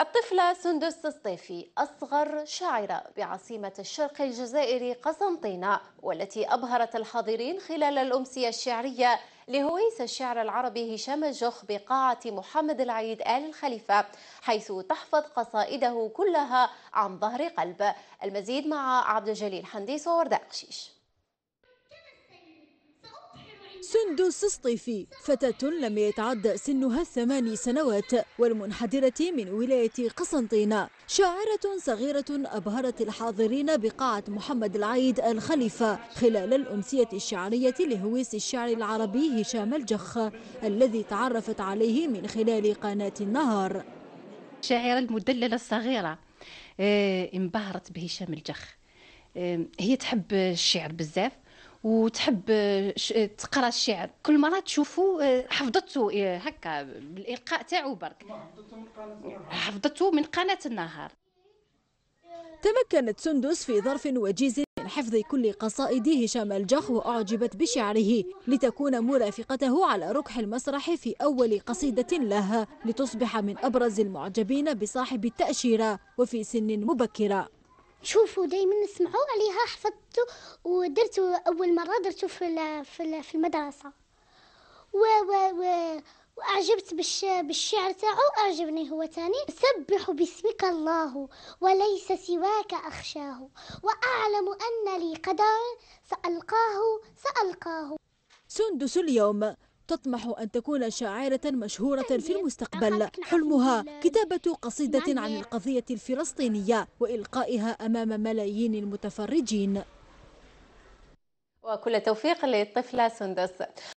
الطفلة سندس الصيفي أصغر شاعرة بعاصمة الشرق الجزائري قسنطينة والتي أبهرت الحاضرين خلال الأمسية الشعرية لهويس الشعر العربي هشام الجخ بقاعة محمد العيد آل الخليفة حيث تحفظ قصائده كلها عن ظهر قلب المزيد مع عبد الجليل حنديس وورداء قشيش سندس سطيفي فتاة لم يتعد سنها الثماني سنوات والمنحدرة من ولاية قسنطينة شاعرة صغيرة أبهرت الحاضرين بقاعة محمد العيد الخليفة خلال الأمسية الشعرية لهويس الشعر العربي هشام الجخ الذي تعرفت عليه من خلال قناة النهار الشاعرة المدللة الصغيرة آه، انبهرت بهشام الجخ آه، هي تحب الشعر بزاف وتحب آه، آه، تقرا الشعر كل مره تشوفوا آه، حفظته هكا بالالقاء تاعو برك حفظته من قناه النهار تمكنت سندس في ظرف وجيز من حفظ كل قصائد هشام الجخ وأعجبت بشعره لتكون مرافقته على ركح المسرح في أول قصيدة لها لتصبح من أبرز المعجبين بصاحب التأشيرة وفي سن مبكرة شوفوا دايما نسمعوا عليها حفظته ودرته اول مره درته في في, في المدرسه و و و واعجبت بالش... بالشعر تاعو اعجبني هو تاني سبح باسمك الله وليس سواك اخشاه واعلم ان لي قدر سالقاه سالقاه سندس اليوم تطمح أن تكون شاعرة مشهورة في طيب، المستقبل حلمها كتابة قصيدة نعم، عن نعم. القضية الفلسطينية وإلقائها أمام ملايين المتفرجين وكل توفيق للطفلة سندس